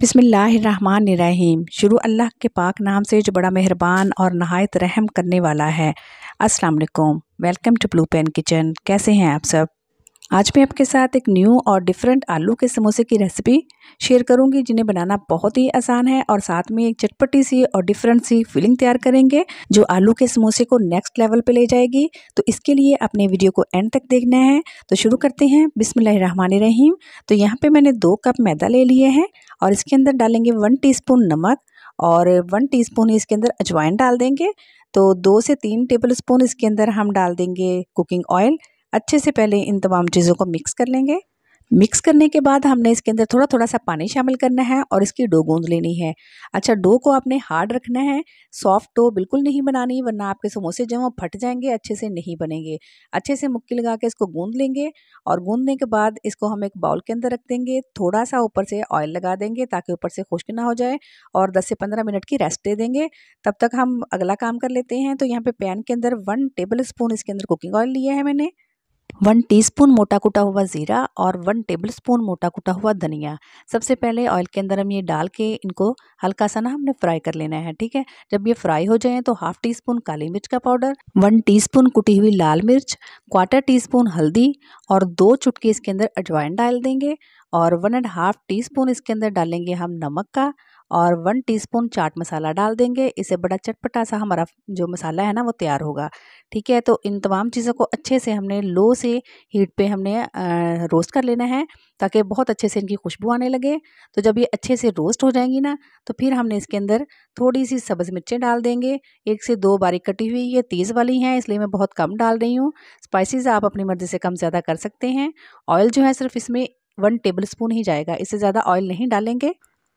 बिसमीम शुरू अल्लाह के पाक नाम से जो बड़ा मेहरबान और नहायत रहम करने वाला है अस्सलाम वालेकुम welcome to Blue Pen Kitchen कैसे हैं आप सब आज मैं आपके साथ एक न्यू और डिफरेंट आलू के समोसे की रेसिपी शेयर करूंगी जिन्हें बनाना बहुत ही आसान है और साथ में एक चटपटी सी और डिफरेंट सी फीलिंग तैयार करेंगे जो आलू के समोसे को नेक्स्ट लेवल पे ले जाएगी तो इसके लिए अपने वीडियो को एंड तक देखना है तो शुरू करते हैं रहीम तो यहाँ पर मैंने दो कप मैदा ले लिए हैं और इसके अंदर डालेंगे वन टी नमक और वन टी इसके अंदर अजवाइन डाल देंगे तो दो से तीन टेबल स्पून इसके अंदर हम डाल देंगे कुकिंग ऑयल अच्छे से पहले इन तमाम चीज़ों को मिक्स कर लेंगे मिक्स करने के बाद हमने इसके अंदर थोड़ा थोड़ा सा पानी शामिल करना है और इसकी डो गूंद लेनी है अच्छा डो को आपने हार्ड रखना है सॉफ्ट डो बिल्कुल नहीं बनानी वरना आपके समोसे जो वो फट जाएंगे अच्छे से नहीं बनेंगे अच्छे से मुक्की लगा के इसको गूंद लेंगे और गूंदने के बाद इसको हम एक बाउल के अंदर रख देंगे थोड़ा सा ऊपर से ऑयल लगा देंगे ताकि ऊपर से खुश्क ना हो जाए और दस से पंद्रह मिनट की रेस्ट दे देंगे तब तक हम अगला काम कर लेते हैं तो यहाँ पर पैन के अंदर वन टेबल स्पून इसके अंदर कुकिंग ऑयल लिया है मैंने वन टीस्पून मोटा कुटा हुआ ज़ीरा और वन टेबलस्पून मोटा कुटा हुआ धनिया सबसे पहले ऑयल के अंदर हम ये डाल के इनको हल्का सा ना हमने फ्राई कर लेना है ठीक है जब ये फ्राई हो जाए तो हाफ टी स्पून काली मिर्च का पाउडर वन टीस्पून कुटी हुई लाल मिर्च क्वार्टर टी स्पून हल्दी और दो चुटकी इसके अंदर अजवाइन डाल देंगे और one and half teaspoon इसके अंदर डालेंगे हम नमक का और वन टीस्पून चाट मसाला डाल देंगे इससे बड़ा चटपटा सा हमारा जो मसाला है ना वो तैयार होगा ठीक है तो इन तमाम चीज़ों को अच्छे से हमने लो से हीट पे हमने रोस्ट कर लेना है ताकि बहुत अच्छे से इनकी खुशबू आने लगे तो जब ये अच्छे से रोस्ट हो जाएंगी ना तो फिर हमने इसके अंदर थोड़ी सी सब्ज़ मिर्चें डाल देंगे एक से दो बारीक कटी हुई ये तेज़ वाली हैं इसलिए मैं बहुत कम डाल रही हूँ स्पाइसिस आप अपनी मर्ज़ी से कम ज़्यादा कर सकते हैं ऑयल जो है सिर्फ इसमें वन टेबल स्पून ही जाएगा इससे ज़्यादा ऑयल नहीं डालेंगे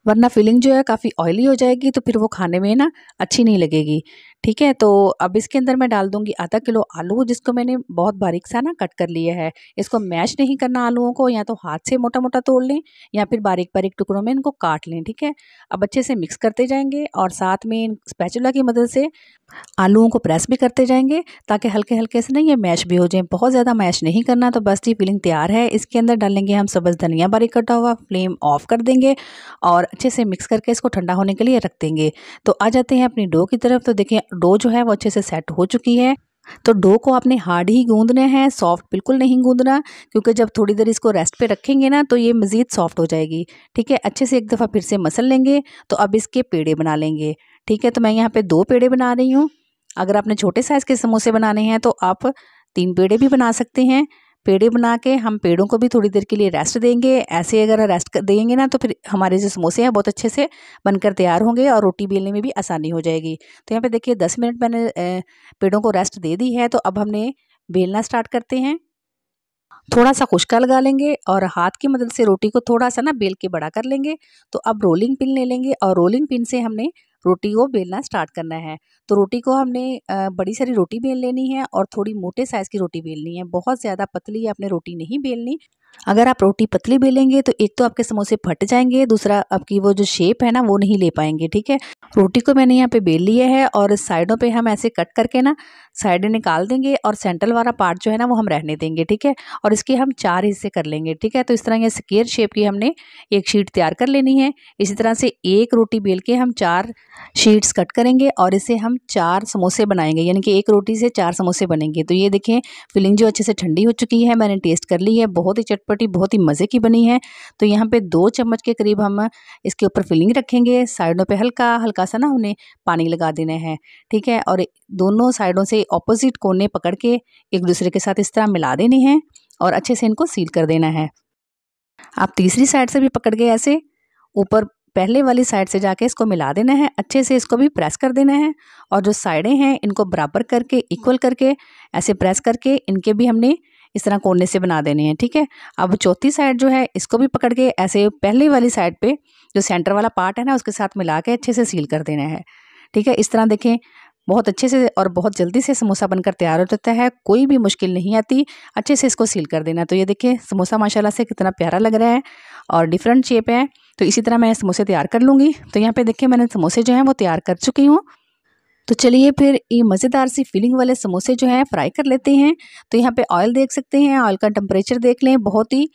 वरना फिलिंग जो है काफ़ी ऑयली हो जाएगी तो फिर वो खाने में ना अच्छी नहीं लगेगी ठीक है तो अब इसके अंदर मैं डाल दूंगी आधा किलो आलू जिसको मैंने बहुत बारीक सा ना कट कर लिया है इसको मैश नहीं करना आलूओं को या तो हाथ से मोटा मोटा तोड़ लें या फिर बारीक बारीक टुकड़ों में इनको काट लें ठीक है अब अच्छे से मिक्स करते जाएंगे और साथ में इन स्पैचुला की मदद से आलूओं को प्रेस भी करते जाएंगे ताकि हल्के हल्के से ना ये मैश भी हो जाए बहुत ज़्यादा मैश नहीं करना तो बस ये फीलिंग तैयार है इसके अंदर डालेंगे हम सब्ज़ धनिया बारीक कटा हुआ फ्लेम ऑफ कर देंगे और अच्छे से मिक्स करके इसको ठंडा होने के लिए रख देंगे तो आ जाते हैं अपनी डो की तरफ तो देखें डो जो है वो अच्छे से सेट हो चुकी है तो डो को आपने हार्ड ही गूंदना है सॉफ्ट बिल्कुल नहीं गूंदना क्योंकि जब थोड़ी देर इसको रेस्ट पे रखेंगे ना तो ये मज़ीद सॉफ्ट हो जाएगी ठीक है अच्छे से एक दफ़ा फिर से मसल लेंगे तो अब इसके पेड़े बना लेंगे ठीक है तो मैं यहाँ पे दो पेड़े बना रही हूँ अगर आपने छोटे साइज़ के समोसे बनाने हैं तो आप तीन पेड़े भी बना सकते हैं पेड़े बना के हम पेड़ों को भी थोड़ी देर के लिए रेस्ट देंगे ऐसे अगर रेस्ट देंगे ना तो फिर हमारे जो समोसे हैं बहुत अच्छे से बनकर तैयार होंगे और रोटी बेलने में भी आसानी हो जाएगी तो यहाँ पे देखिए दस मिनट मैंने पेड़ों को रेस्ट दे दी है तो अब हमने बेलना स्टार्ट करते हैं थोड़ा सा खुशका लगा लेंगे और हाथ की मदद से रोटी को थोड़ा सा ना बेल के बड़ा कर लेंगे तो अब रोलिंग पिन ले लेंगे और रोलिंग पिन से हमने रोटी को बेलना स्टार्ट करना है तो रोटी को हमने बड़ी सारी रोटी बेल लेनी है और थोड़ी मोटे साइज़ की रोटी बेलनी है बहुत ज़्यादा पतली आपने रोटी नहीं बेलनी अगर आप रोटी पतली बेलेंगे तो एक तो आपके समोसे फट जाएंगे दूसरा आपकी वो जो शेप है ना वो नहीं ले पाएंगे ठीक है रोटी को मैंने यहाँ पे बेल लिया है और साइडों पे हम ऐसे कट करके ना साइड निकाल देंगे और सेंट्रल वाला पार्ट जो है ना वो हम रहने देंगे ठीक है और इसके हम चार हिस्से कर लेंगे ठीक है तो इस तरह ये स्केयर शेप की हमने एक शीट तैयार कर लेनी है इसी तरह से एक रोटी बेल के हम चार शीट्स कट करेंगे और इसे हम चार समोसे बनाएंगे यानी कि एक रोटी से चार समोसे बनेंगे तो ये देखें फिलिंग जो अच्छे से ठंडी हो चुकी है मैंने टेस्ट कर ली है बहुत ही चटपटी बहुत ही मज़े की बनी है तो यहाँ पे दो चम्मच के करीब हम इसके ऊपर फिलिंग रखेंगे साइडों पे हल्का हल्का सा ना उन्हें पानी लगा देना है ठीक है और दोनों साइडों से ऑपोजिट कोने पकड़ के एक दूसरे के साथ इस तरह मिला देने हैं और अच्छे से इनको सील कर देना है आप तीसरी साइड से भी पकड़ के ऐसे ऊपर पहले वाली साइड से जाके इसको मिला देना है अच्छे से इसको भी प्रेस कर देना है और जो साइडें हैं इनको बराबर करके इक्वल करके ऐसे प्रेस करके इनके भी हमने इस तरह कोने से बना देने हैं ठीक है अब चौथी साइड जो है इसको भी पकड़ के ऐसे पहले वाली साइड पे जो सेंटर वाला पार्ट है ना उसके साथ मिला के अच्छे से सील कर देना है ठीक है इस तरह देखें बहुत अच्छे से और बहुत जल्दी से समोसा बनकर तैयार हो जाता है कोई भी मुश्किल नहीं आती अच्छे से इसको सील कर देना तो ये देखिए समोसा माशाला से कितना प्यारा लग रहा है और डिफरेंट शेप है तो इसी तरह मैं समोसे तैयार कर लूँगी तो यहाँ पर देखिए मैंने समोसे जो हैं वो तैयार कर चुकी हूँ तो चलिए फिर ये मज़ेदार सी फीलिंग वाले समोसे जो हैं फ्राई कर लेते हैं तो यहाँ पे ऑयल देख सकते हैं ऑयल का टेम्परेचर देख लें बहुत ही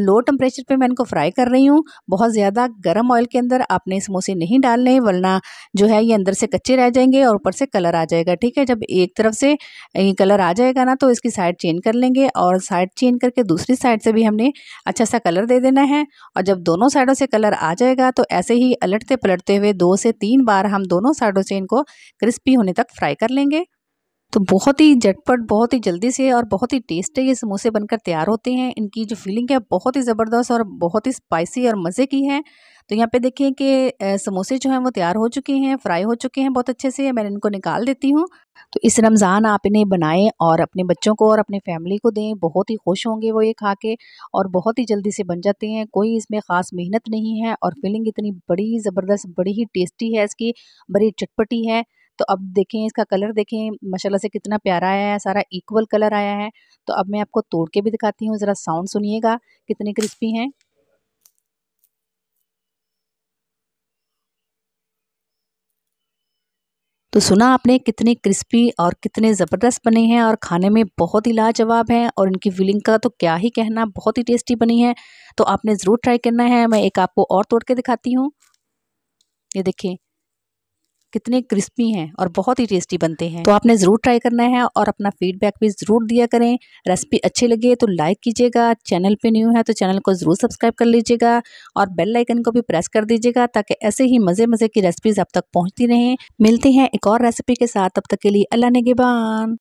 लो टेम्परेचर पे मैं इनको फ्राई कर रही हूँ बहुत ज़्यादा गर्म ऑयल के अंदर आपने समोसे नहीं डालने वरना जो है ये अंदर से कच्चे रह जाएंगे और ऊपर से कलर आ जाएगा ठीक है जब एक तरफ से ये कलर आ जाएगा ना तो इसकी साइड चेंज कर लेंगे और साइड चेंज करके दूसरी साइड से भी हमने अच्छा सा कलर दे देना है और जब दोनों साइडों से कलर आ जाएगा तो ऐसे ही अलटते पलटते हुए दो से तीन बार हम दोनों साइडों से इनको क्रिस्पी होने तक फ्राई कर लेंगे तो बहुत ही झटपट बहुत ही जल्दी से और बहुत ही टेस्टी ये समोसे बनकर तैयार होते हैं इनकी जो फीलिंग है बहुत ही ज़बरदस्त और बहुत ही स्पाइसी और मज़े की है तो यहाँ पे देखें कि समोसे जो हैं वो तैयार हो चुके हैं फ्राई हो चुके हैं बहुत अच्छे से मैंने इनको निकाल देती हूँ तो इस रमज़ान आप इन्हें बनाएं और अपने बच्चों को और अपने फैमिली को दें बहुत ही खुश होंगे वो ये खा के और बहुत ही जल्दी से बन जाते हैं कोई इसमें ख़ास मेहनत नहीं है और फीलिंग इतनी बड़ी ज़बरदस्त बड़ी ही टेस्टी है इसकी बड़ी चटपटी है तो अब देखें इसका कलर देखें माशाल्लाह से कितना प्यारा आया है सारा इक्वल कलर आया है तो अब मैं आपको तोड़ के भी दिखाती हूँ ज़रा साउंड सुनिएगा कितने क्रिस्पी हैं तो सुना आपने कितने क्रिस्पी और कितने ज़बरदस्त बने हैं और खाने में बहुत ही लाजवाब हैं और इनकी फिलिंग का तो क्या ही कहना बहुत ही टेस्टी बनी है तो आपने ज़रूर ट्राई करना है मैं एक आपको और तोड़ के दिखाती हूँ ये देखिए कितने क्रिस्पी हैं और बहुत ही टेस्टी बनते हैं तो आपने ज़रूर ट्राई करना है और अपना फीडबैक भी ज़रूर दिया करें रेसिपी अच्छी लगे तो लाइक कीजिएगा चैनल पे न्यू है तो चैनल को ज़रूर सब्सक्राइब कर लीजिएगा और बेल आइकन को भी प्रेस कर दीजिएगा ताकि ऐसे ही मज़े मज़े की रेसिपीज़ आप तक पहुँचती रहें मिलती हैं एक और रेसिपी के साथ अब तक के लिए अल्लाह ने